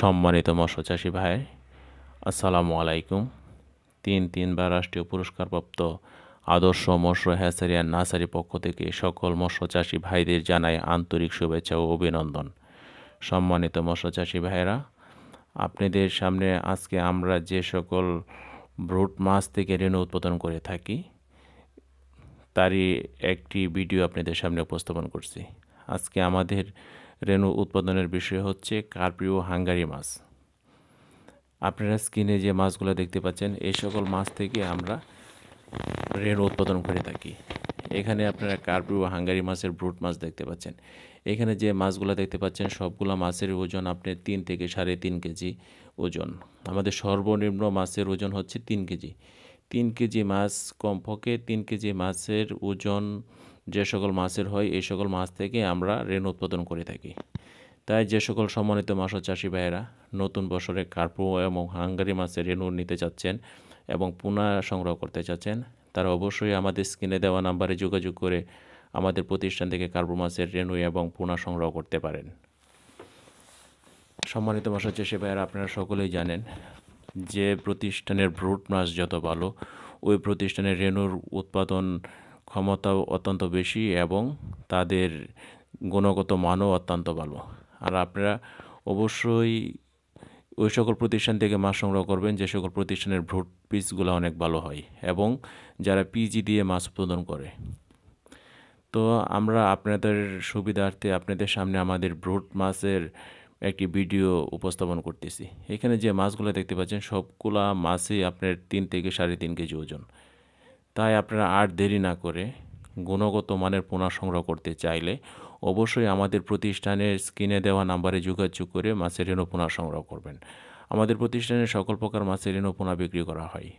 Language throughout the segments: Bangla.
সম্মানিত মৎস্যচাষী ভাই আসসালামু আলাইকুম তিন তিনবার রাষ্ট্রীয় পুরস্কারপ্রাপ্ত আদর্শ মৎস্য হ্যাচারি নাসারি পক্ষ থেকে সকল মৎস্যচাষী ভাইদের জানাই আন্তরিক শুভেচ্ছা ও অভিনন্দন সম্মানিত মৎস্যচাষী ভাইরা আপনাদের সামনে আজকে আমরা যে সকল ব্রুট মাছ থেকে ঋণ উৎপাদন করে থাকি তারই একটি ভিডিও আপনাদের সামনে উপস্থাপন করছি আজকে আমাদের রেণু উৎপাদনের বিষয় হচ্ছে কার্পিও হাঙ্গারি মাছ আপনারা স্কিনে যে মাছগুলো দেখতে পাচ্ছেন এই সকল মাছ থেকে আমরা রেণু উৎপাদন করে থাকি এখানে আপনারা কার্পিও হাঙ্গারি মাছের ব্রুট মাছ দেখতে পাচ্ছেন এখানে যে মাছগুলো দেখতে পাচ্ছেন সবগুলো মাছের ওজন আপনি তিন থেকে সাড়ে তিন কেজি ওজন আমাদের সর্বনিম্ন মাছের ওজন হচ্ছে তিন কেজি তিন কেজি মাছ কমপক্ষে তিন কেজি মাছের ওজন যে সকল মাছের হয় এই সকল মাছ থেকে আমরা ঋণ উৎপাদন করে থাকি তাই যে সকল সম্মানিত মাছ চাষি ভাইয়েরা নতুন বছরে কার্পু এবং হাঙ্গারি মাছের ঋণ নিতে চাচ্ছেন এবং পুনা সংগ্রহ করতে চাচ্ছেন তারা অবশ্যই আমাদের স্ক্রিনে দেওয়া নাম্বারে যোগাযোগ করে আমাদের প্রতিষ্ঠান থেকে কার্পু মাছের রেণু এবং পুনা সংগ্রহ করতে পারেন সম্মানিত মাছ চাষি ভাইয়েরা আপনারা সকলেই জানেন যে প্রতিষ্ঠানের ব্রুট মাছ যত ভালো ওই প্রতিষ্ঠানের রেণুর উৎপাদন ক্ষমতাও অত্যন্ত বেশি এবং তাদের গুণগত মানও অত্যন্ত ভালো আর আপনারা অবশ্যই ওই সকল প্রতিষ্ঠান থেকে মাছ সংগ্রহ করবেন যে সকল প্রতিষ্ঠানের ভ্রুট পিসগুলো অনেক ভালো হয় এবং যারা পিজি দিয়ে মাছ উৎপাদন করে তো আমরা আপনাদের সুবিধার্থে আপনাদের সামনে আমাদের ভ্রুট মাছের একটি ভিডিও উপস্থাপন করতেছি এখানে যে মাছগুলো দেখতে পাচ্ছেন সবগুলা মাছই আপনার তিন থেকে সাড়ে তিন কেজি ওজন তাই আপনারা আর দেরি না করে গুণগত মানের পোনা সংগ্রহ করতে চাইলে অবশ্যই আমাদের প্রতিষ্ঠানের স্ক্রিনে দেওয়া নাম্বারে যোগাযোগ করে মাছের ঋণ পোনা সংগ্রহ করবেন আমাদের প্রতিষ্ঠানে সকল প্রকার মাছের ঋণ পোনা বিক্রি করা হয়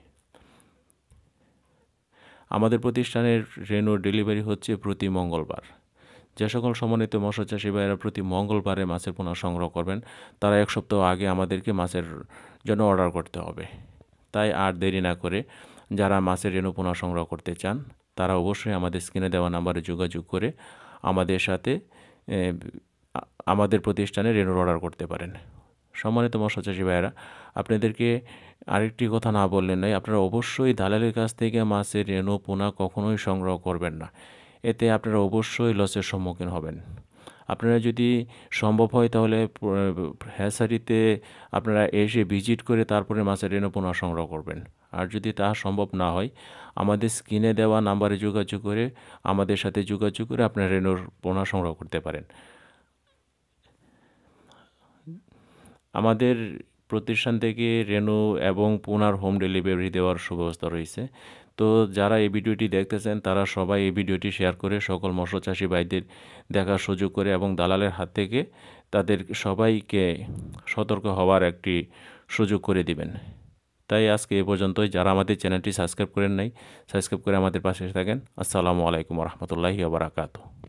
আমাদের প্রতিষ্ঠানের রেনুর ডেলিভারি হচ্ছে প্রতি মঙ্গলবার যে সকল সমন্বিত মৎস্য চাষী ভাইয়েরা প্রতি মঙ্গলবারে মাছের পোনা সংগ্রহ করবেন তারা এক সপ্তাহ আগে আমাদেরকে মাছের জন্য অর্ডার করতে হবে তাই আর দেরি না করে যারা মাছের রেণু পোনা সংগ্রহ করতে চান তারা অবশ্যই আমাদের স্ক্রিনে দেওয়া নাম্বারে যোগাযোগ করে আমাদের সাথে আমাদের প্রতিষ্ঠানে রেণুর অর্ডার করতে পারেন সম্মানিত মৎস্যচাষী ভাইয়েরা আপনাদেরকে আরেকটি কথা না বললেন নয় আপনারা অবশ্যই দালালের কাছ থেকে মাছের রেণু পোনা কখনোই সংগ্রহ করবেন না এতে আপনারা অবশ্যই লসের সম্মুখীন হবেন আপনারা যদি সম্ভব হয় তাহলে হ্যাসারিতে আপনারা এসে ভিজিট করে তারপরে মাছের রেণু পুনঃ সংগ্রহ করবেন আর যদি তা সম্ভব না হয় আমাদের স্ক্রিনে দেওয়া নাম্বারে যোগাযোগ করে আমাদের সাথে যোগাযোগ করে আপনারা রেনোর পোনা সংগ্রহ করতে পারেন আমাদের প্রতিষ্ঠান থেকে রেনু এবং পুনার হোম ডেলিভারি দেওয়ার সুব্যবস্থা রয়েছে তো যারা এই ভিডিওটি দেখতেছেন তারা সবাই এই ভিডিওটি শেয়ার করে সকল মৎস্য চাষি ভাইদের দেখার সুযোগ করে এবং দালালের হাত থেকে তাদের সবাইকে সতর্ক হওয়ার একটি সুযোগ করে দিবেন তাই আজকে এ পর্যন্তই যারা আমাদের চ্যানেলটি সাবস্ক্রাইব করেন নাই সাবস্ক্রাইব করে আমাদের পাশে থাকেন আসসালামু আলাইকুম রহমতুল্লাহি আবরাকাতু